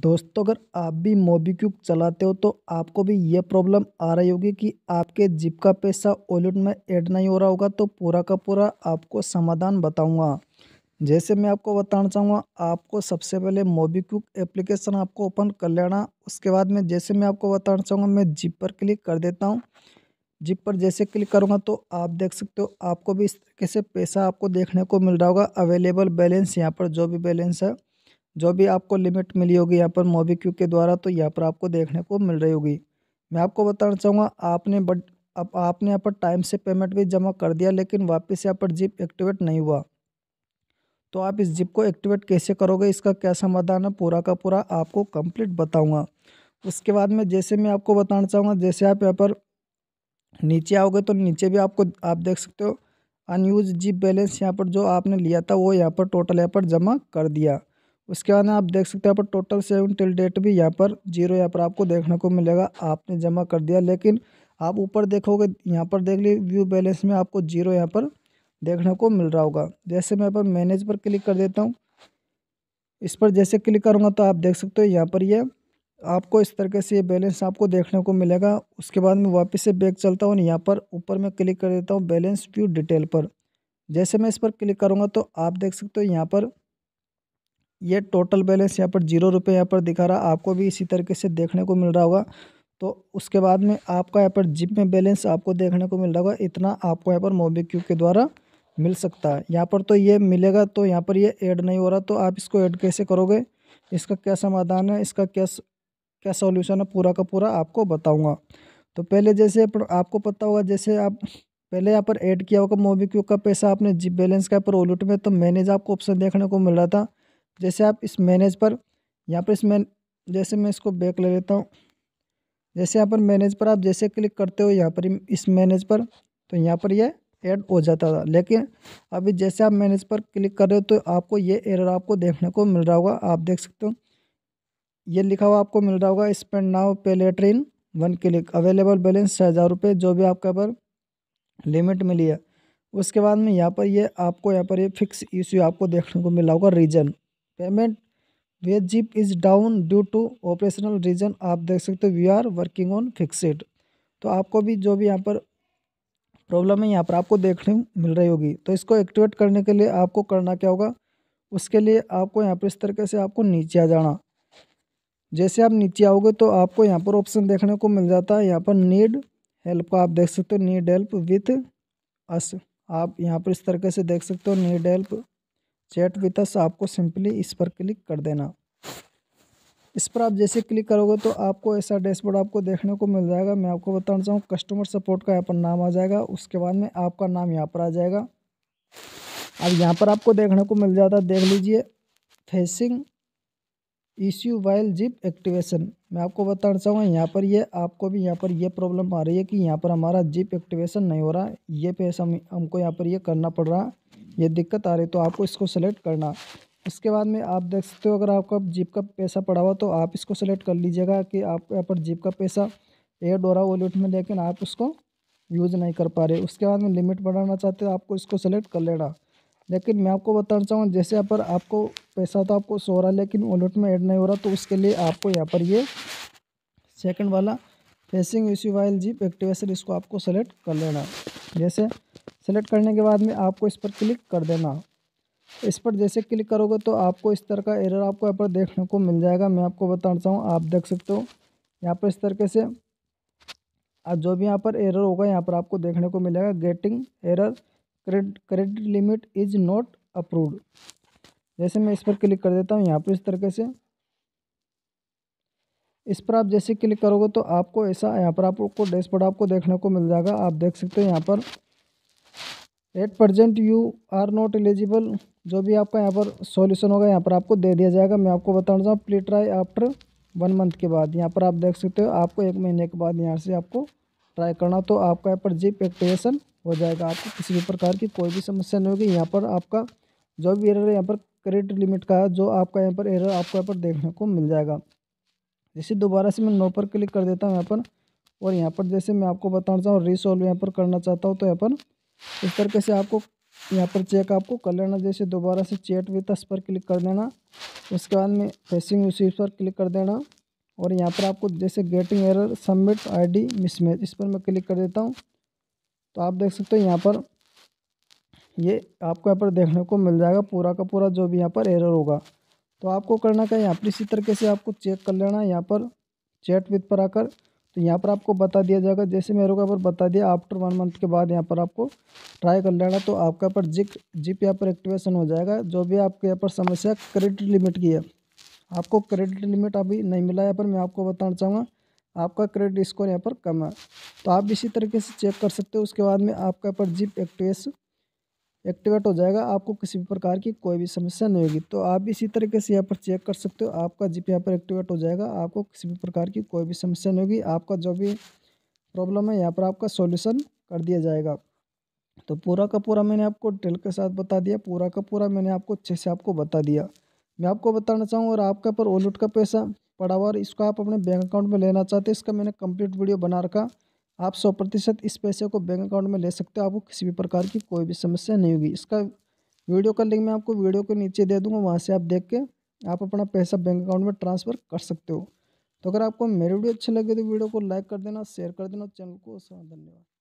दोस्तों अगर आप भी मोबीक्विक चलाते हो तो आपको भी ये प्रॉब्लम आ रही होगी कि आपके जिप का पैसा वॉलेट में ऐड नहीं हो रहा होगा तो पूरा का पूरा आपको समाधान बताऊंगा जैसे मैं आपको बताना चाहूँगा आपको सबसे पहले मोबीक्विक एप्लीकेशन आपको ओपन कर लेना उसके बाद में जैसे मैं आपको बताना चाहूँगा मैं जिप पर क्लिक कर देता हूँ जिप पर जैसे क्लिक करूँगा तो आप देख सकते हो आपको भी इस तरीके से पैसा आपको देखने को मिल रहा होगा अवेलेबल बैलेंस यहाँ पर जो भी बैलेंस है जो भी आपको लिमिट मिली होगी यहाँ पर मोबीक्यू के द्वारा तो यहाँ पर आपको देखने को मिल रही होगी मैं आपको बताना चाहूँगा आपने बट अब आपने यहाँ पर टाइम से पेमेंट भी जमा कर दिया लेकिन वापस यहाँ पर जिप एक्टिवेट नहीं हुआ तो आप इस जिप को एक्टिवेट कैसे करोगे इसका क्या समाधान है पूरा का पूरा आपको कंप्लीट बताऊंगा उसके बाद में जैसे मैं आपको बताना चाहूँगा जैसे आप यहाँ पर नीचे आओगे तो नीचे भी आपको आप देख सकते हो अनयूज जिप बैलेंस यहाँ पर जो आपने लिया था वो यहाँ पर टोटल यहाँ पर जमा कर दिया उसके बाद आप देख सकते हैं पर टोटल सेवन टिल डेट भी यहाँ पर जीरो यहाँ पर आपको देखने को मिलेगा आपने जमा कर दिया लेकिन आप ऊपर देखोगे यहाँ पर देख ली व्यू बैलेंस में आपको जीरो यहाँ पर देखने को मिल रहा होगा जैसे मैं यहाँ पर मैनेज पर क्लिक कर देता हूँ इस पर जैसे क्लिक करूँगा तो आप देख सकते हो यहाँ पर ये यह आपको इस तरीके से ये बैलेंस आपको देखने को मिलेगा उसके बाद मैं वापस से बैग चलता हूँ यहाँ पर ऊपर में क्लिक कर देता हूँ बैलेंस व्यू डिटेल पर जैसे मैं इस पर क्लिक करूँगा तो आप देख सकते हो यहाँ पर ये टोटल बैलेंस यहाँ पर जीरो रुपये यहाँ पर दिखा रहा आपको भी इसी तरीके से देखने को मिल रहा होगा तो उसके बाद में आपका यहाँ पर जिप में बैलेंस आपको देखने को मिल रहा होगा इतना आपको यहाँ पर मोबीक्यू के द्वारा मिल सकता है यहाँ पर तो ये मिलेगा तो यहाँ पर ये ऐड नहीं हो रहा तो आप इसको ऐड कैसे करोगे इसका क्या समाधान है इसका क्या क्या सॉल्यूशन है पूरा का पूरा आपको बताऊंगा तो पहले जैसे आपको पता होगा जैसे आप पहले यहाँ पर ऐड किया होगा मोबीक्यू का पैसा आपने जिप बैलेंस का यहाँ पर वॉलेट में तो मैनेज आपको ऑप्शन देखने को मिल रहा था जैसे आप इस मैनेज पर यहाँ पर इस मैन जैसे मैं इसको बैक ले लेता हूँ जैसे यहाँ पर मैनेज पर आप जैसे क्लिक करते हो यहाँ पर इस मैनेज पर तो यहाँ पर यह ऐड हो जाता था लेकिन अभी जैसे आप मैनेज पर क्लिक कर रहे हो तो आपको ये एरर आपको देखने को मिल रहा होगा आप देख सकते हो ये लिखा हुआ आपको मिल रहा होगा spend now pay later in one click available balance छः हज़ार रुपये जो भी आपके पर लिमिट मिली है उसके बाद में यहाँ पर ये यह आपको यहाँ पर ये फिक्स इश्यू आपको देखने को मिला होगा reason payment wage Zip is down due to operational reason आप देख सकते हो we are working on fixed तो आपको भी जो भी यहाँ पर प्रॉब्लम है यहाँ पर आपको देखने मिल रही होगी तो इसको एक्टिवेट करने के लिए आपको करना क्या होगा उसके लिए आपको यहाँ पर इस तरीके से आपको नीचे आ जाना जैसे आप नीचे आओगे तो आपको यहाँ पर ऑप्शन देखने को मिल जाता है यहाँ पर नीड हेल्प का आप देख सकते हो नीड हेल्प विथ अस आप यहाँ पर इस तरीके से देख सकते हो need help chat with us आपको सिंपली इस पर क्लिक कर देना इस पर आप जैसे क्लिक करोगे तो आपको ऐसा डैशबोर्ड आपको देखने को मिल जाएगा मैं आपको बताना चाहूँ कस्टमर सपोर्ट का यहाँ पर नाम आ जाएगा उसके बाद में आपका नाम यहाँ पर आ जाएगा अब यहाँ पर आपको देखने को मिल जाता है देख लीजिए facing issue while Zip activation मैं आपको बताना चाहूँगा यहाँ पर ये आपको भी यहाँ पर ये प्रॉब्लम आ रही है कि यहाँ पर हमारा जिप एक्टिवेशन नहीं हो रहा ये पे हम हमको यहाँ पर ये करना पड़ रहा ये दिक्कत आ रही तो आपको इसको सेलेक्ट करना उसके बाद में आप देख सकते हो अगर आपका जीप का पैसा पड़ा हुआ तो आप इसको सेलेक्ट कर लीजिएगा कि आप यहाँ पर जीप का पैसा एड हो रहा वॉलेट में लेकिन आप उसको यूज़ नहीं कर पा रहे उसके बाद में लिमिट बढ़ाना चाहते हो तो आपको इसको सेलेक्ट कर लेना लेकिन मैं आपको बताना चाहूँगा जैसे यहाँ पर आपको पैसा तो आपको सो रहा लेकिन वॉलेट में ऐड नहीं हो रहा तो उसके लिए आपको यहाँ पर ये सेकंड वाला facing issue while Zip activation इसको आपको सेलेक्ट कर लेना जैसे सेलेक्ट करने के बाद में आपको इस पर क्लिक कर देना इस पर जैसे क्लिक करोगे तो आपको इस तरह का एरर आपको यहाँ पर देखने को मिल जाएगा मैं आपको बताना चाहूँ आप देख सकते हो यहाँ पर इस तरीके से आज जो भी यहाँ पर एरर होगा यहाँ पर आपको देखने को मिलेगा getting error credit limit is not approved जैसे मैं इस पर क्लिक कर देता हूँ यहाँ पर इस तरीके से इस पर आप जैसे क्लिक करोगे तो आपको ऐसा यहाँ पर आपको डैशबोर्ड आपको देखने को मिल जाएगा आप देख सकते हो यहाँ पर at present you are not eligible जो भी आपका यहाँ पर सॉल्यूशन होगा यहाँ पर आपको दे दिया जाएगा मैं आपको बताना चाहूँ please try after one month के बाद यहाँ पर आप देख सकते हो आपको एक महीने के बाद यहाँ से आपको ट्राई करना तो आपका यहाँ पर जीप एक्टिवेशन हो जाएगा आपको किसी भी प्रकार की कोई भी समस्या नहीं होगी यहाँ पर आपका जो भी एरर है यहाँ पर क्रेडिट लिमिट का है जो आपका यहाँ पर एरर आपको यहाँ पर देखने को मिल जाएगा जैसे दोबारा से मैं नो पर क्लिक कर देता हूँ यहाँ पर और यहाँ पर जैसे मैं आपको बताना चाहूँ रिसॉल्व यहाँ पर करना चाहता हूँ तो यहाँ पर इस तरीके से आपको यहाँ पर चेक आपको कर लेना जैसे दोबारा से चेट विथ अस पर क्लिक कर देना उसके बाद में फेसिंग उसी पर क्लिक कर देना और यहाँ पर आपको जैसे getting error submit ID mismatch इस पर मैं क्लिक कर देता हूँ तो आप देख सकते हो यहाँ पर ये आपको यहाँ पर देखने को मिल जाएगा पूरा का पूरा जो भी यहाँ पर एरर होगा तो आपको करना क्या यहाँ पर इसी तरीके से आपको चेक कर लेना यहाँ पर चैट विथ पर आकर तो यहाँ पर आपको बता दिया जाएगा जैसे मेरे को यहाँ पर बता दिया आफ्टर वन मंथ के बाद यहाँ पर आपको ट्राई कर लेना तो आपका पर जिक जिप यहाँ पर एक्टिवेशन हो जाएगा जो भी आपके यहाँ पर समस्या क्रेडिट लिमिट की है आपको क्रेडिट लिमिट अभी नहीं मिला यहाँ पर मैं आपको बताना चाहूँगा आपका क्रेडिट स्कोर यहाँ पर कम है तो आप इसी तरीके से चेक कर सकते हो उसके बाद में आपका यहाँ पर जिप एक्टिवेशन एक्टिवेट हो जाएगा आपको किसी भी प्रकार की कोई भी समस्या नहीं होगी तो आप इसी तरीके से यहाँ पर चेक कर सकते हो आपका जीप यहाँ पर एक्टिवेट हो जाएगा आपको किसी भी प्रकार की कोई भी समस्या नहीं होगी आपका जो भी प्रॉब्लम है यहाँ पर आपका सॉल्यूशन कर दिया जाएगा तो पूरा का पूरा मैंने आपको डिटेल के साथ बता दिया पूरा का पूरा मैंने आपको अच्छे से आपको बता दिया मैं आपको बताना चाहूँगा और आपके पर वॉलेट का पैसा पड़ा हुआ और इसको आप अपने बैंक अकाउंट में लेना चाहते हैं इसका मैंने कम्प्लीट वीडियो बना रखा आप सौ प्रतिशत इस पैसे को बैंक अकाउंट में ले सकते हो आपको किसी भी प्रकार की कोई भी समस्या नहीं होगी इसका वीडियो का लिंक मैं आपको वीडियो के नीचे दे दूँगा वहाँ से आप देख के आप अपना पैसा बैंक अकाउंट में ट्रांसफ़र कर सकते हो तो अगर आपको मेरी वीडियो अच्छी लगे तो वीडियो को लाइक कर देना शेयर कर देना चैनल को धन्यवाद